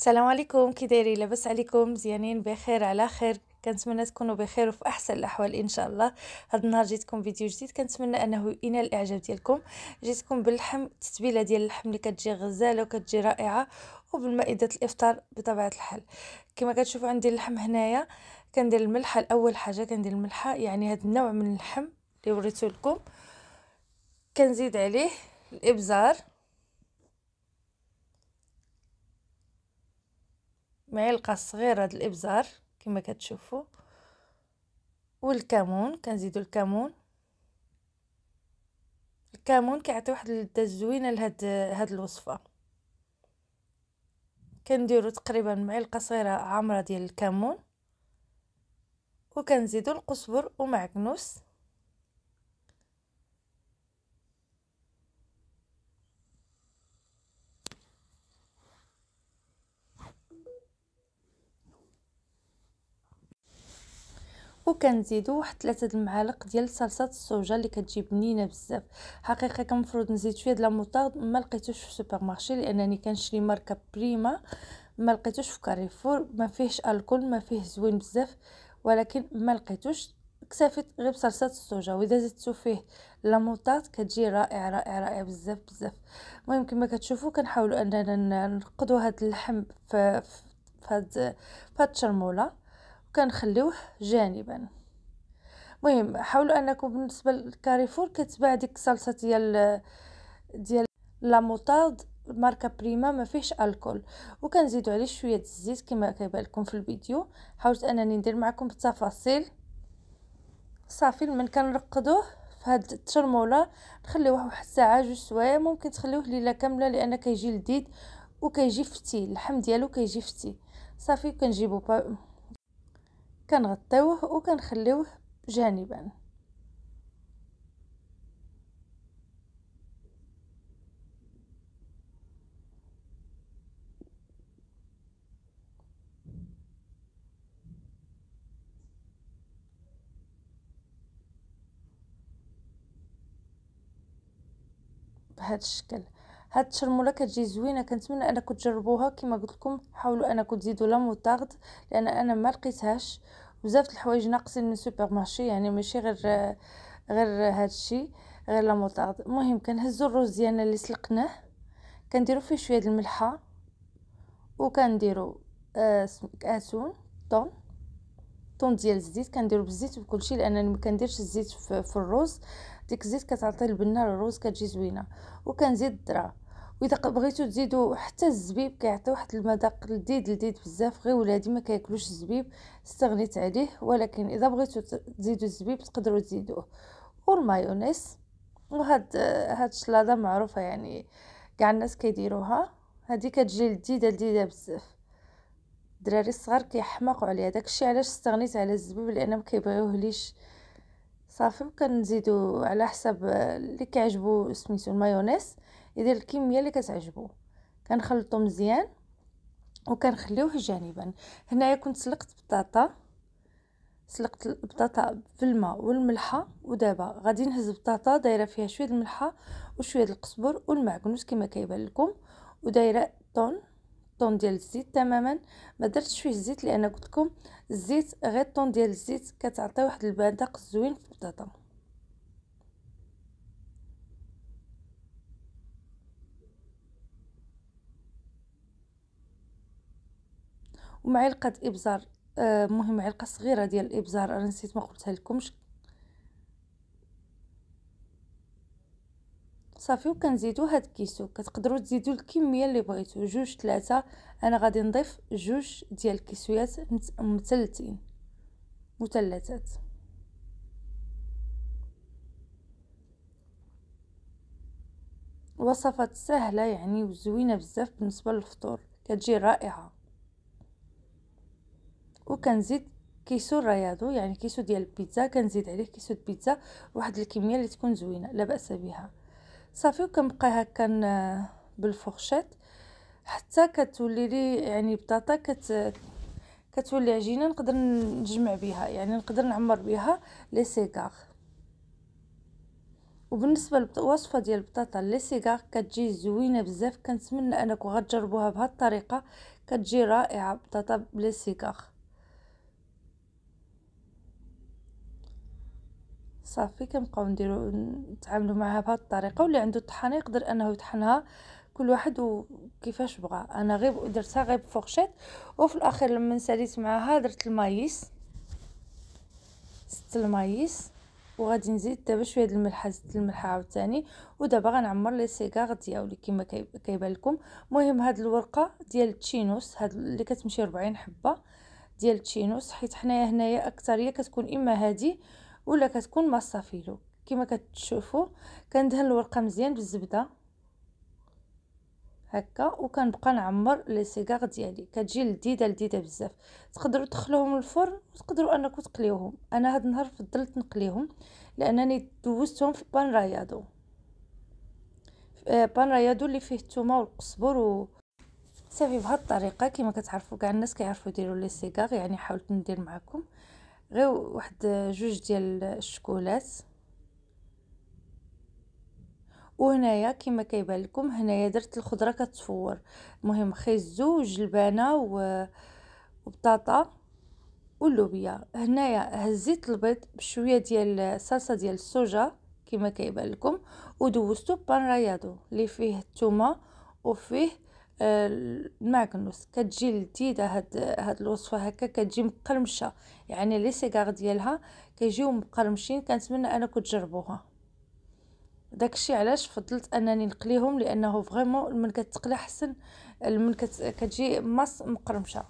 السلام عليكم كي دايرين لاباس عليكم مزيانين بخير على خير كنتمنى تكونوا بخير وفي احسن الاحوال ان شاء الله هذا النهار جيتكم فيديو جديد كنتمنى انه ينال الاعجاب ديالكم جيتكم باللحم التتبيله ديال اللحم اللي كتجي غزاله وكتجي رائعه وبالمائده الافطار بطبيعه الحال كما كتشوفوا عندي اللحم هنايا كندير الملحه الاول حاجه كندير الملحه يعني هذا النوع من اللحم اللي وريته لكم كنزيد عليه الابزار معلقه صغيره د الابزار كما كتشوفوا والكمون كنزيدو الكمون الكمون كيعطي واحد اللذه زوينه لهاد هاد الوصفه كنديرو تقريبا معلقه صغيره عامره ديال الكمون وكنزيدو القزبر ومعكنوس وكنزيدو واحد ثلاثه د المعالق ديال صلصه الصوجه اللي كتجي بنينه بزاف حقيقه كنفروض نزيد شويه د الموطارد ما لقيتوش في السوبر مارشي لانني كنشري ماركه بريما ما لقيتوش في كاريفور ما فيهش الكول ما فيه زوين بزاف ولكن ما لقيتوش اكتفيت غير بصلصه الصوجه واذا زدتو فيه لاموطات كتجي رائعه رائعه رائعه بزاف بزاف المهم كما كتشوفوا كنحاولوا اننا نقضوا هذا اللحم في فهاد فهاد الشرموله وكنخليوه جانبا مهم حاولوا انكم بالنسبه للكاريفور كتباع ديك الصلصه ديال ديال لا موطارد ماركه بريما ما فيهش الكول وكنزيدوا عليه شويه الزيت كما كيبان لكم في الفيديو حاولت انني ندير معكم بالتفاصيل صافي من كنرقدوه في هاد الترموله نخليوه واحد الساعه جوج سوايع ممكن تخليوه ليله كامله لان كيجي لذيذ وكيجي فتي اللحم ديالو كيجي فتي صافي كنجيبو كنغطيوه وكنخليوه جانبا بهذا الشكل هاد الشرموله كتجي زوينه كنتمنى انكم تجربوها كما قلت لكم حاولوا انكم تزيدوا لا موتارد لان انا ما لقيتهاش بزاف د الحوايج ناقصين من السوبر مارشي يعني ماشي غير غير هاد الشيء غير لا موتارد المهم كنهزوا الرز ديالنا اللي سلقناه كنديروا فيه شويه د الملحه وكنديروا آه طون طون ديال الزيت كنديرو بالزيت بكلشي لانني ما كنديرش الزيت في, في الرز ديك الزيت كتعطي البنه للرز كتجي زوينه وكنزيد الذره واذا بغيتو تزيدو حتى الزبيب كيعطي واحد المذاق لذيذ لذيذ بزاف غير ولادي ما كياكلوش الزبيب استغنيت عليه ولكن اذا بغيتو تزيدو الزبيب تقدروا تزيدوه والمايونيز وهاد هاد الشلاضه معروفه يعني كاع الناس كيديروها هادي كتجي لذيذه لذيذه بزاف الدراري الصغار كيحماقوا عليها داكشي علاش استغنيت على الزبيب لان ما كيبغيوهليش ليش صافي كنزيدو نزيدو على حسب آه، اللي كيعجبو سميتو المايونيز يدير الكميه اللي كتعجبو كنخلطو مزيان وكنخليوه جانبا هنايا كنت سلقت بطاطا سلقت البطاطا بالماء والملحه ودابا غادي نهز بطاطا دايره فيها شويه الملحه وشويه القزبر والمعكنوس كما كيبان لكم ودايره طون الطون ديال الزيت تماما ما درتش فيه الزيت لان قلت لكم الزيت غير الطون ديال الزيت كتعطي واحد البداق زوين في البطاطا ومعلقه ابزار آه مهم معلقه صغيره ديال الابزار انا نسيت ما قلتها لكمش صافي وكنزيدو هاد الكيسو كتقدروا تزيدوا الكميه اللي بغيتو جوج ثلاثه انا غادي نضيف جوج ديال الكيسويات مثلثين مثلثات وصفات سهله يعني وزوينه بزاف بالنسبه للفطور كتجي رائعه وكنزيد كيسو الرياضو يعني كيسو ديال البيتزا كنزيد عليه كيسو البيتزا واحد الكميه اللي تكون زوينه لا باس بها صافي وكنبقى هكا بالفرشيط حتى كتولي لي يعني بطاطا كت كتولي عجينه نقدر نجمع بها يعني نقدر نعمر بها لي سيغار وبالنسبه للوصفه ديال البطاطا لي سيغار كتجي زوينه بزاف كنتمنى انكم غتجربوها بهذه الطريقه كتجي رائعه بطاطا بلي سيغار صافي كنبقاو نديرو نتعاملو معها بهذه الطريقه واللي عنده الطحانه يقدر انه يطحنها كل واحد وكيفاش بغى انا غير درتها غير بفورشيت وفي الاخير لما ساليت معاها درت المايس زدت المايس وغادي نزيد دابا شويه د الملح زدت الملح عاوتاني ودابا غنعمر لي سيغار ديالي كما كيبان لكم المهم هاد الورقه ديال التشينوس هاد اللي كتمشي 40 حبه ديال التشينوس حيت حنايا هنايا اكثريه كتكون اما هادي ولا كتكون مصافيلو كما كتشوفوا كندهن الورقه مزيان بالزبده هكا وكنبقى نعمر لي سيغار ديالي كتجي لذيذه لذيذه بزاف تقدروا تدخلوهم الفرن وتقدروا انكم تقليوهم انا هاد النهار فضلت نقليهم لانني دوزتهم في بان رايادو آه، بان رايادو اللي فيه الثومه والقزبر و صافي بهاد الطريقه كما كتعرفوا كاع الناس كيعرفوا يديروا لي سيغار يعني حاولت ندير معكم غير واحد جوج ديال الشكولات وهنايا كما كيبان لكم هنايا درت الخضره كتفور المهم خيزو وجلبانه و وبطاطا واللوبيا هنايا هزيت البيض بشويه ديال صلصه ديال السوجا كما كيبان لكم ودوزتو بان رايادو اللي فيه الثومه وفيه الماكنوس كتجي لذيذه هاد هاد الوصفه هكا كتجي مقرمشه يعني لي سيغار ديالها كيجيو مقرمشين كنتمنى انا تجربوها داكشي علاش فضلت انني نقليهم لانه فريمون من كتقلى حسن من كتجي مص مقرمشه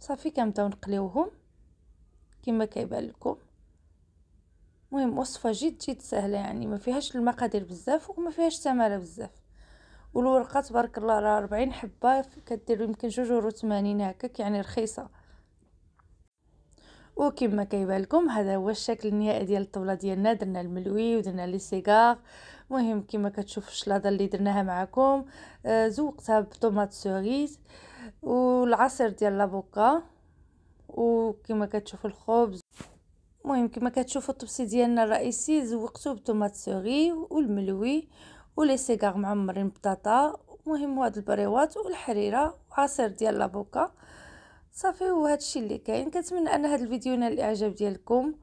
صافي كنبداو نقليوهم كما كيبان لكم مهم وصفه جد جد سهله يعني ما فيهاش المقادير بزاف وما فيهاش تمارة بزاف والورقه تبارك الله راه 40 حبه كدير يمكن جوج و 80 هكاك يعني رخيصه وكما كيبان لكم هذا هو الشكل النهائي ديال الطبلة ديالنا درنا الملوي ودرنا لي سيغار مهم كما كتشوف الشلاضه اللي درناها معكم زوقتها آه، بطوماط سوريز والعصير ديال لافوكا وكما كتشوف الخبز المهم كما كتشوفوا الطبسي ديالنا الرئيسي زوقته بطوماط سوري والملوي ولي سيغار معمرين بطاطا المهم هاد البريوات والحريره وعصير ديال لابوكا صافي وهذا الشيء اللي كاين كنتمنى ان هذا الفيديو نال الاعجاب ديالكم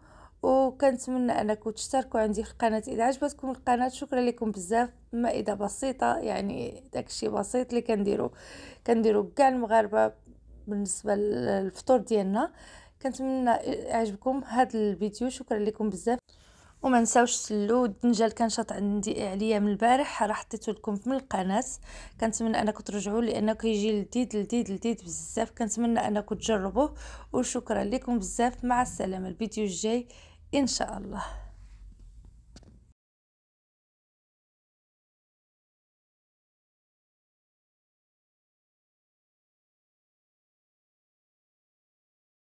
وكنتمنى انكم تشتركوا عندي في القناه اذا عجبتكم القناه شكرا لكم بزاف مائده بسيطه يعني داكشي بسيط اللي كنديرو كنديرو كاع المغاربه بالنسبه للفطور ديالنا كنتمنى يعجبكم هذا الفيديو شكرا لكم بزاف وما نساوش تسلو الدنجال كان شاط عندي عليا من البارح راه حطيته لكم من القناه كنتمنى انكم ترجعوا لانه كيجي لذيذ لذيذ لذيذ بزاف كنتمنى انكم تجربوه وشكرا لكم بزاف مع السلامه الفيديو الجاي ان شاء الله